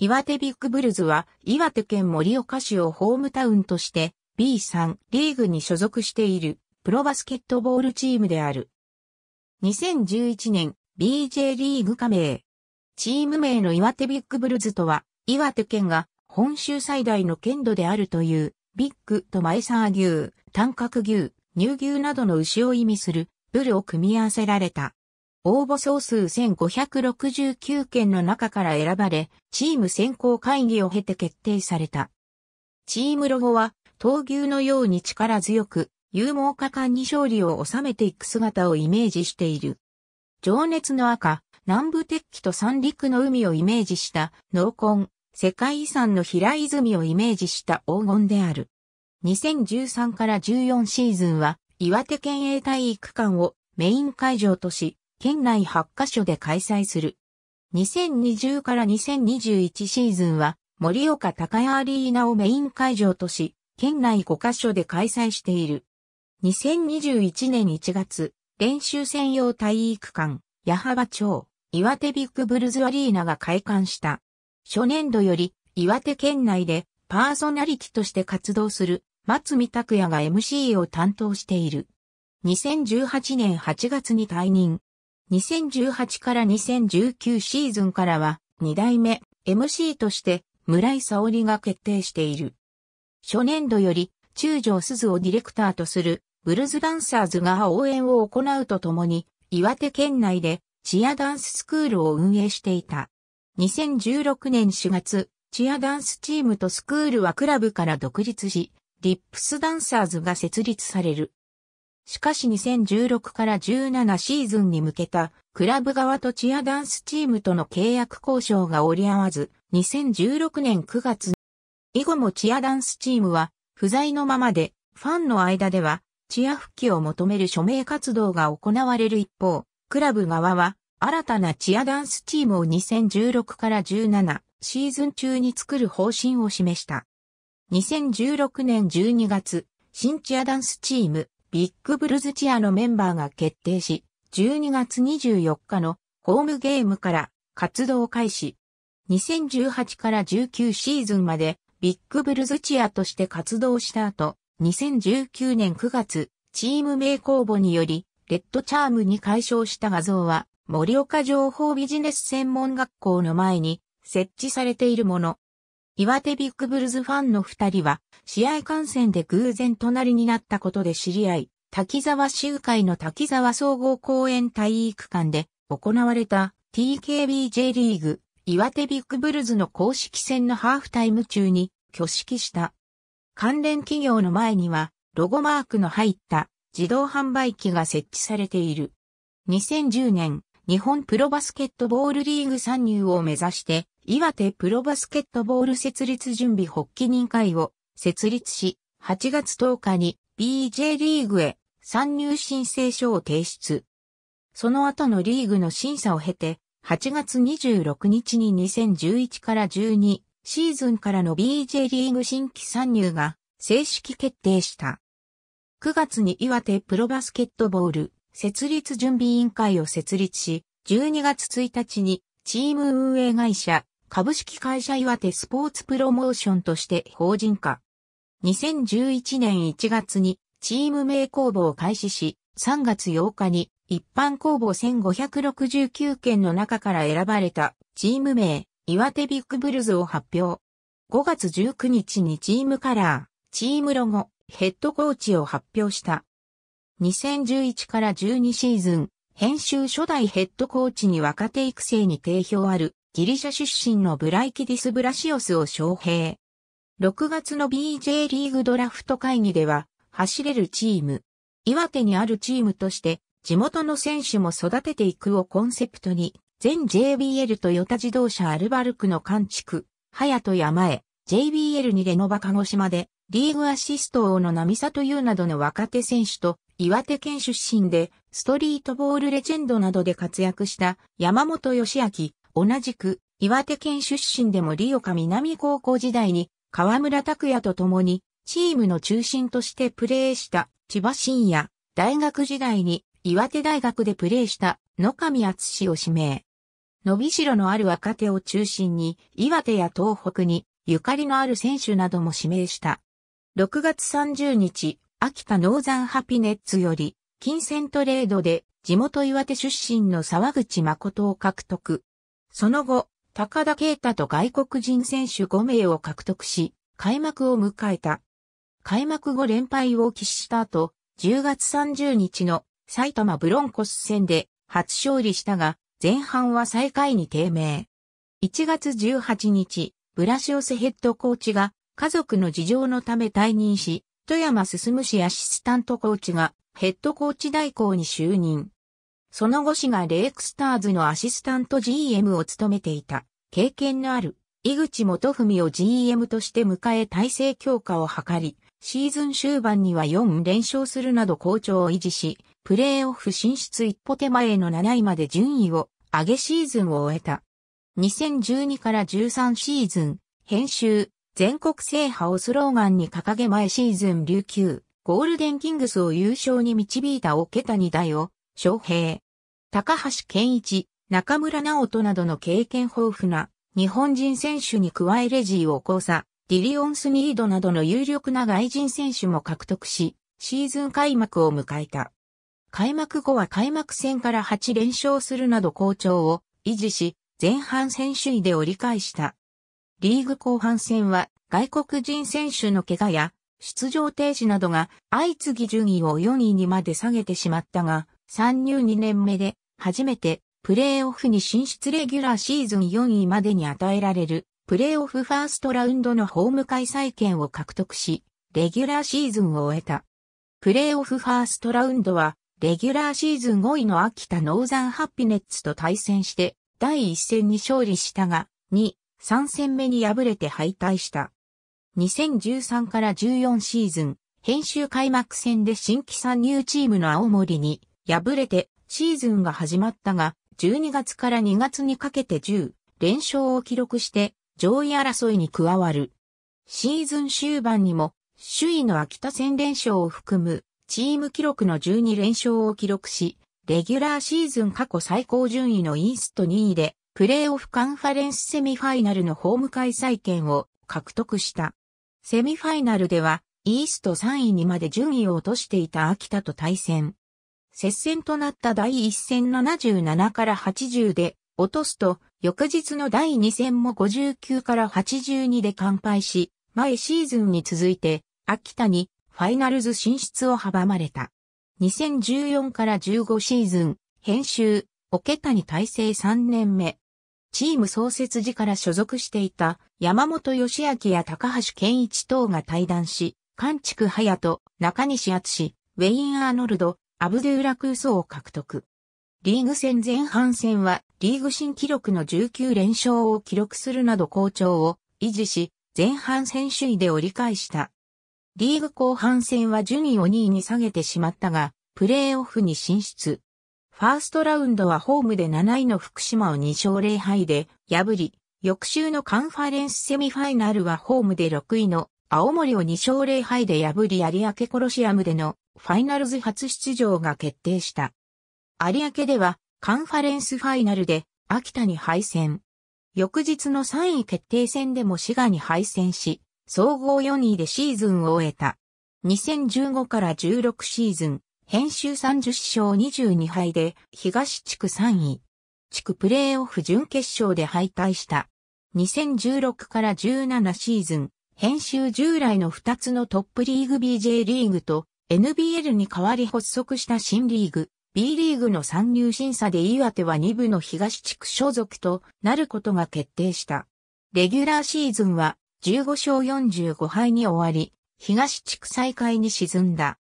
岩手ビッグブルズは岩手県盛岡市をホームタウンとして B3 リーグに所属しているプロバスケットボールチームである。2011年 BJ リーグ加盟。チーム名の岩手ビッグブルズとは岩手県が本州最大の県土であるというビッグとマイサー牛、短角牛、乳牛などの牛を意味するブルを組み合わせられた応募総数1569件の中から選ばれ、チーム選考会議を経て決定された。チームロゴは、闘牛のように力強く、勇猛果敢に勝利を収めていく姿をイメージしている。情熱の赤、南部鉄器と三陸の海をイメージした濃紺、世界遺産の平泉をイメージした黄金である。2013から14シーズンは岩手県営体育館をメイン会場とし、県内8カ所で開催する。2020から2021シーズンは、盛岡高屋アリーナをメイン会場とし、県内5カ所で開催している。2021年1月、練習専用体育館、矢幅町、岩手ビッグブルズアリーナが開館した。初年度より、岩手県内でパーソナリティとして活動する松見拓也が MC を担当している。2018年8月に退任。2018から2019シーズンからは、2代目 MC として村井沙織が決定している。初年度より中条鈴をディレクターとするブルズダンサーズが応援を行うとともに、岩手県内でチアダンススクールを運営していた。2016年4月、チアダンスチームとスクールはクラブから独立し、リップスダンサーズが設立される。しかし2016から17シーズンに向けたクラブ側とチアダンスチームとの契約交渉が折り合わず、2016年9月以後もチアダンスチームは不在のままで、ファンの間ではチア復帰を求める署名活動が行われる一方、クラブ側は新たなチアダンスチームを2016から17シーズン中に作る方針を示した。2016年12月、新チアダンスチームビッグブルズチアのメンバーが決定し、12月24日のホームゲームから活動開始。2018から19シーズンまでビッグブルズチアとして活動した後、2019年9月、チーム名公募により、レッドチャームに解消した画像は、盛岡情報ビジネス専門学校の前に設置されているもの。岩手ビッグブルズファンの二人は、試合観戦で偶然隣になったことで知り合い、滝沢集会の滝沢総合公園体育館で行われた TKBJ リーグ岩手ビッグブルズの公式戦のハーフタイム中に挙式した。関連企業の前にはロゴマークの入った自動販売機が設置されている。2010年日本プロバスケットボールリーグ参入を目指して岩手プロバスケットボール設立準備発起人会を設立し、8月10日に BJ リーグへ参入申請書を提出。その後のリーグの審査を経て、8月26日に2011から12シーズンからの BJ リーグ新規参入が正式決定した。9月に岩手プロバスケットボール設立準備委員会を設立し、12月1日にチーム運営会社株式会社岩手スポーツプロモーションとして法人化。2011年1月にチーム名公募を開始し、3月8日に一般公募1569件の中から選ばれたチーム名、岩手ビッグブルズを発表。5月19日にチームカラー、チームロゴ、ヘッドコーチを発表した。2011から12シーズン、編集初代ヘッドコーチに若手育成に定評あるギリシャ出身のブライキディス・ブラシオスを招聘。6月の BJ リーグドラフト会議では、走れるチーム、岩手にあるチームとして、地元の選手も育てていくをコンセプトに、全 JBL とヨタ自動車アルバルクの管地区、早と山へ、JBL にレノバ鹿児島で、リーグアシスト王の並里優などの若手選手と、岩手県出身で、ストリートボールレジェンドなどで活躍した山本義明、同じく岩手県出身でもリオカ南高校時代に河村拓也と共にチームの中心としてプレーした千葉真也、大学時代に岩手大学でプレーした野上敦を指名。伸びしろのある若手を中心に岩手や東北にゆかりのある選手なども指名した。6月30日、秋田ノーザンハピネッツより金銭トレードで地元岩手出身の沢口誠を獲得。その後、高田啓太と外国人選手5名を獲得し、開幕を迎えた。開幕後連敗を喫した後、10月30日の埼玉ブロンコス戦で初勝利したが、前半は最下位に低迷。1月18日、ブラシオセヘッドコーチが家族の事情のため退任し、富山進氏アシスタントコーチがヘッドコーチ代行に就任。その後氏がレイクスターズのアシスタント GM を務めていた、経験のある、井口元文を GM として迎え体制強化を図り、シーズン終盤には4連勝するなど好調を維持し、プレーオフ進出一歩手前の7位まで順位を上げシーズンを終えた。2012から13シーズン、編集、全国制覇をスローガンに掲げ前シーズン琉球、ゴールデンキングスを優勝に導いた桶谷大を、昌平、高橋健一、中村直人などの経験豊富な日本人選手に加えレジーを交差、ディリオンスニードなどの有力な外人選手も獲得し、シーズン開幕を迎えた。開幕後は開幕戦から8連勝するなど好調を維持し、前半選手位で折り返した。リーグ後半戦は外国人選手の怪我や出場停止などが相次ぎ順位を4位にまで下げてしまったが、参入2年目で、初めて、プレーオフに進出レギュラーシーズン4位までに与えられる、プレーオフファーストラウンドのホーム開催権を獲得し、レギュラーシーズンを終えた。プレーオフファーストラウンドは、レギュラーシーズン5位の秋田ノーザンハッピネッツと対戦して、第1戦に勝利したが、2、3戦目に敗れて敗退した。2013から14シーズン、編集開幕戦で新規参入チームの青森に敗れてシーズンが始まったが、12月から2月にかけて10連勝を記録して上位争いに加わる。シーズン終盤にも首位の秋田戦連勝を含むチーム記録の12連勝を記録し、レギュラーシーズン過去最高順位のイースト2位で、プレーオフカンファレンスセミファイナルのホーム開催権を獲得した。セミファイナルでは、イースト3位にまで順位を落としていた秋田と対戦。接戦となった第1戦77から80で落とすと、翌日の第2戦も59から82で完敗し、前シーズンに続いて、秋田にファイナルズ進出を阻まれた。2014から15シーズン、編集、桶谷大成3年目。チーム創設時から所属していた山本義明や高橋健一等が対談し、関畜隼人、中西敦、ウェイン・アーノルド、アブドゥーラクーソを獲得。リーグ戦前半戦はリーグ新記録の19連勝を記録するなど好調を維持し、前半戦首位で折り返した。リーグ後半戦は順位を2位に下げてしまったが、プレーオフに進出。ファーストラウンドはホームで7位の福島を2勝0敗で破り、翌週のカンファレンスセミファイナルはホームで6位の青森を2勝0敗で破り有明コロシアムでのファイナルズ初出場が決定した。有明ではカンファレンスファイナルで秋田に敗戦。翌日の3位決定戦でも滋賀に敗戦し、総合4位でシーズンを終えた。2015から16シーズン、編集30勝22敗で東地区3位。地区プレーオフ準決勝で敗退した。2016から17シーズン、編集従来の2つのトップリーグ BJ リーグと NBL に代わり発足した新リーグ、B リーグの参入審査で岩手は2部の東地区所属となることが決定した。レギュラーシーズンは15勝45敗に終わり、東地区再開に沈んだ。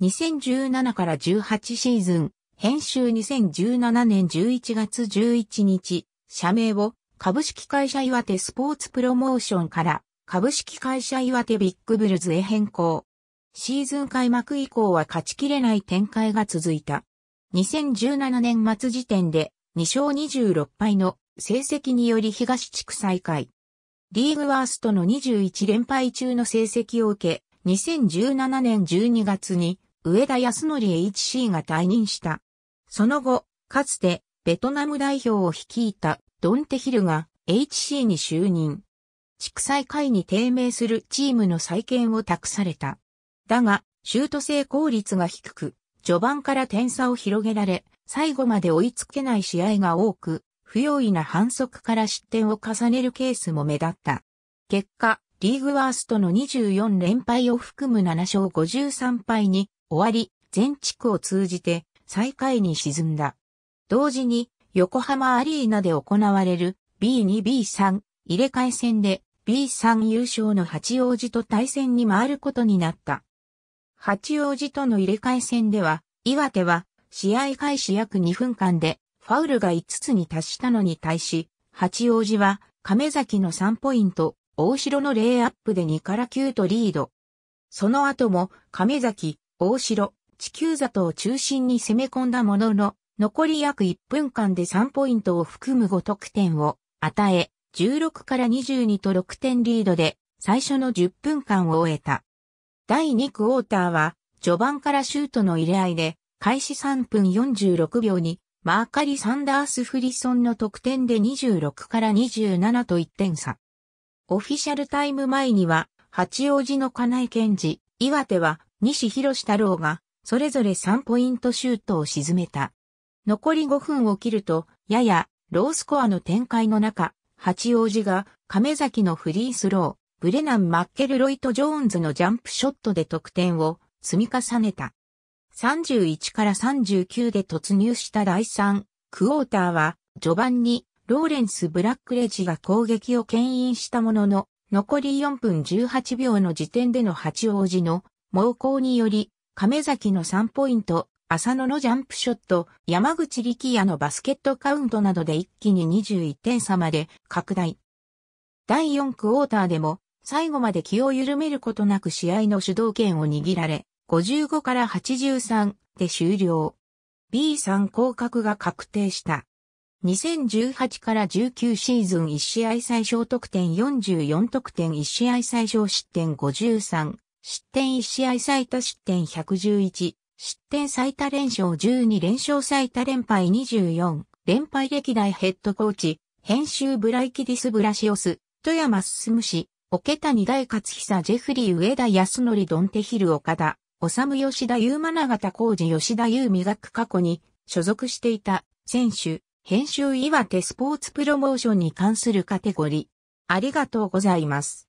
2017から18シーズン、編集2017年11月11日、社名を株式会社岩手スポーツプロモーションから株式会社岩手ビッグブルズへ変更。シーズン開幕以降は勝ちきれない展開が続いた。2017年末時点で2勝26敗の成績により東地区最下位。リーグワーストの21連敗中の成績を受け、2017年12月に上田康則 HC が退任した。その後、かつてベトナム代表を率いたドンテヒルが HC に就任。地区最下位に低迷するチームの再建を託された。だが、シュート成功率が低く、序盤から点差を広げられ、最後まで追いつけない試合が多く、不用意な反則から失点を重ねるケースも目立った。結果、リーグワーストの24連敗を含む7勝53敗に終わり、全地区を通じて最下位に沈んだ。同時に、横浜アリーナで行われる B2B3 入れ替え戦で B3 優勝の八王子と対戦に回ることになった。八王子との入れ替え戦では、岩手は試合開始約2分間でファウルが5つに達したのに対し、八王子は亀崎の3ポイント、大城のレイアップで2から9とリード。その後も亀崎、大城、地球里を中心に攻め込んだものの、残り約1分間で3ポイントを含む5得点を与え、16から22と6点リードで最初の10分間を終えた。第2クォーターは、序盤からシュートの入れ合いで、開始3分46秒に、マーカリ・サンダース・フリソンの得点で26から27と1点差。オフィシャルタイム前には、八王子の金井健二、岩手は西広太郎が、それぞれ3ポイントシュートを沈めた。残り5分を切ると、やや、ロースコアの展開の中、八王子が亀崎のフリースロー。ブレナン・マッケルロイト・ジョーンズのジャンプショットで得点を積み重ねた。31から39で突入した第3クォーターは序盤にローレンス・ブラックレジが攻撃を牽引したものの残り4分18秒の時点での八王子の猛攻により亀崎の3ポイント、浅野のジャンプショット、山口力也のバスケットカウントなどで一気に21点差まで拡大。第4クォーターでも最後まで気を緩めることなく試合の主導権を握られ、55から83で終了。B3 降格が確定した。2018から19シーズン1試合最小得点44得点1試合最小失点53、失点1試合最多失点111、失点最多連勝12連勝最多連敗24、連敗歴代ヘッドコーチ、編集ブライキディス・ブラシオス、富山進む氏、桶谷大勝久ジェフリー上田康則ドンテヒル岡田、治吉田優真永田浩二吉田優美学過去に所属していた選手、編集岩手スポーツプロモーションに関するカテゴリー。ありがとうございます。